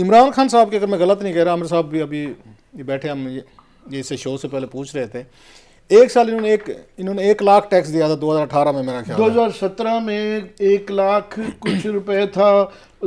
इमरान खान साहब के अगर मैं गलत नहीं कह रहा आमिर साहब भी अभी ये बैठे हम ये इसे शो से पहले पूछ रहे थे एक साल इन्होंने एक इन्होंने एक लाख टैक्स दिया था 2018 में मेरा ख्याल 2017 में एक लाख कुछ रुपए था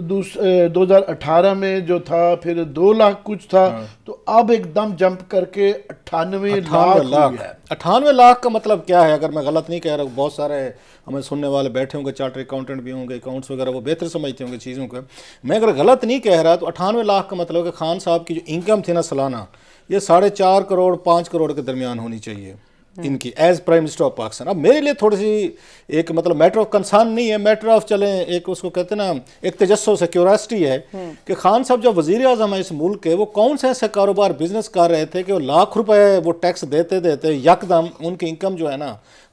2018 में जो था फिर दो लाख कुछ था हाँ। तो अब एकदम जंप करके अट्ठानवे लाख लाख अठानवे लाख का मतलब क्या है अगर मैं गलत नहीं कह रहा हूँ बहुत सारे हमें सुनने वाले बैठे होंगे चार्टर अकाउंटेंट भी होंगे अकाउंट्स वगैरह वो बेहतर समझते होंगे चीज़ों को मैं अगर गलत नहीं कह रहा तो अठानवे लाख का मतलब कि खान साहब की जो इनकम थी ना सालाना ये साढ़े चार करोड़ पाँच करोड़ के दरमियान होनी चाहिए हाँ। इनकी as prime minister of Pakistan अब मेरे लिए थोड़ी सी एक मतलब मैटर ऑफ कंसर्न नहीं है मैटर ऑफ चले एक उसको कहते ना एक तजस्व से क्योरासिटी है हाँ। कि खान साहब जो वजीर अजम है इस मुल्क के वो कौन से ऐसे कारोबार बिजनेस कर रहे थे कि वो लाख रुपए वो टैक्स देते देते यकदम उनकी इनकम जो है ना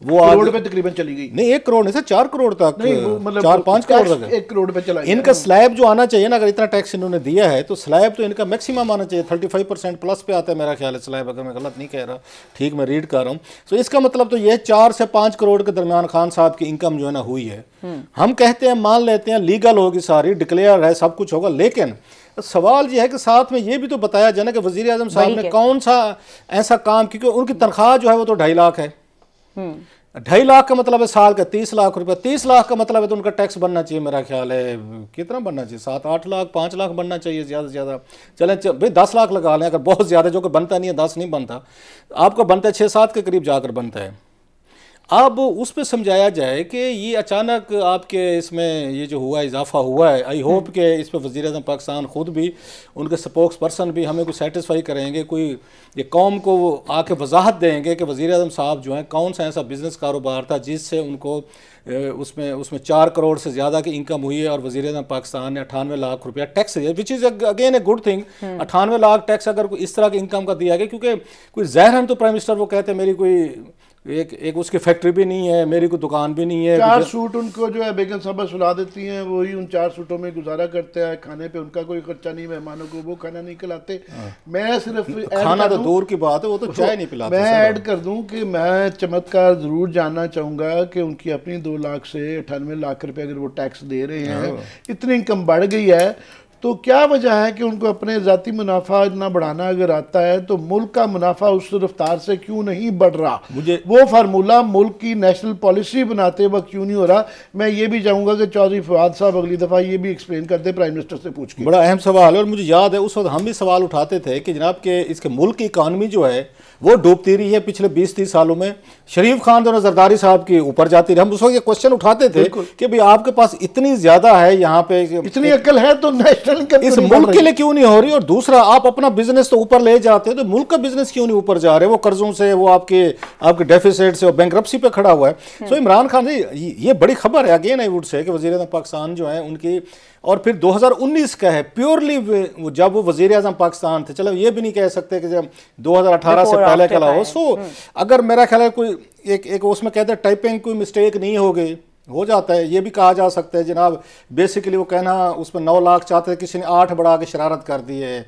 वो करोड़ पे तकरीबन चली गई नहीं एक करोड़ नहीं सर चार करोड़ तक मतलब चार पाँच करोड़ तक एक करोड़ पे चला इनका स्लैब जो आना चाहिए ना अगर इतना टैक्स इन्होंने दिया है तो स्लैब तो इनका मैक्सिमम आना चाहिए थर्टी फाइव परसेंट प्लस पे आता है मेरा ख्याल है स्लैब अगर मैं गलत नहीं कह रहा ठीक मैं रीड कर रहा हूँ सो इसका मतलब तो यह चार से पांच करोड़ के दरमियान खान साहब की इनकम जो है ना हुई है हम्म। हम कहते हैं मान लेते हैं लीगल होगी सारी डिक्लेयर है सब कुछ होगा लेकिन सवाल यह है कि साथ में ये भी तो बताया जाए ना कि वजीर साहब ने कौन सा ऐसा काम क्योंकि उनकी तनख्वाह जो है वो तो ढाई लाख है हम्म। ढाई लाख का मतलब है साल का तीस लाख रुपए तीस लाख का मतलब है तो उनका टैक्स बनना चाहिए मेरा ख्याल है कितना बनना चाहिए सात आठ लाख पाँच लाख बनना चाहिए ज़्यादा से ज़्यादा चलें चल, भाई दस लाख लगा लें अगर बहुत ज़्यादा जो कि बनता नहीं है दस नहीं बनता आपका बनता है छः सात के करीब जाकर बनता है अब उस पर समझाया जाए कि ये अचानक आपके इसमें ये जो हुआ इजाफा हुआ है आई होप के इस पर वज़ी अजम पाकिस्तान ख़ुद भी उनके स्पोक्स पर्सन भी हमें कुछ सेटिसफाई करेंगे कोई ये कौम को आके वजाहत देंगे कि वज़ी अजम साहब जो हैं कौन सा ऐसा बिज़नेस कारोबार था जिससे उनको उसमें उसमें चार करोड़ से ज़्यादा की इनकम हुई है और वज़ी अजम पाकिस्तान ने अठानवे लाख रुपया टैक्स दिया which is again a good thing अठानवे लाख टैक्स अगर कोई इस तरह की इनकम का दिया गया क्योंकि कोई हम तो प्राइम मिनिस्टर वो कहते हैं मेरी कोई एक एक उसकी फैक्ट्री भी नहीं है मेरी कोई दुकान भी नहीं है चार सूट उनको जो है बेगम साहबा सुला देती हैं वही उन चार सूटों में गुजारा करते हैं खाने पे उनका कोई खर्चा नहीं मेहमानों को वो खाना नहीं खिलाते हाँ। मैं सिर्फ तो खाना तो दूर की बात है वो तो, तो चाय नहीं पिलाते मैं ऐड कर दूं कि मैं चमत्कार ज़रूर जानना चाहूंगा कि उनकी अपनी दो लाख से अठानवे लाख रुपये अगर वो टैक्स दे रहे हैं हाँ। इतनी इनकम बढ़ गई है तो क्या वजह है कि उनको अपने ज़ाती मुनाफा इतना बढ़ाना अगर आता है तो मुल्क का मुनाफा उस रफ्तार से क्यों नहीं बढ़ रहा मुझे वो फार्मूला मुल्क की नेशनल पॉलिसी बनाते वक्त क्यों नहीं हो रहा मैं ये भी चाहूँगा कि चौधरी फवाद साहब अगली दफ़ा ये भी एक्सप्लेन करते प्राइम मिनिस्टर से पूछ के बड़ा अहम सवाल है और मुझे याद है उस वक्त हम भी सवाल उठाते थे कि जनाब के इसके मुल्क की इकानमी जो है वो डूबती रही है पिछले बीस तीस सालों में शरीफ खान और जरदारी साहब के ऊपर जाती रही हम उस वक्त ये क्वेश्चन उठाते थे कि भाई आपके पास इतनी ज़्यादा है यहाँ पे इतनी अकल है तो नेशनल इस मुल्क के लिए क्यों नहीं हो रही और दूसरा आप अपना बिजनेस तो ऊपर ले जाते हैं तो मुल्क का बिजनेस क्यों नहीं ऊपर जा रहे वो कर्जों से वो आपके आपके डेफिसिट से और बैंक्रप्सी पे खड़ा हुआ है सो हम्म। इमरान खान जी ये बड़ी खबर है अगेन आई वुड से कि वजीर पाकिस्तान जो है उनकी और फिर 2019 का है प्योरली जब वो वजीर अजम पाकिस्तान थे चलो ये भी नहीं कह सकते कि जब 2018 से पहले कला हो सो हम्म। अगर मेरा ख्याल है कोई एक एक उसमें कहते हैं टाइपिंग कोई मिस्टेक नहीं हो गई हो जाता है ये भी कहा जा सकता है जनाब बेसिकली वो कहना उसमें नौ लाख चाहते थे किसी ने आठ बढ़ा के शरारत कर दी है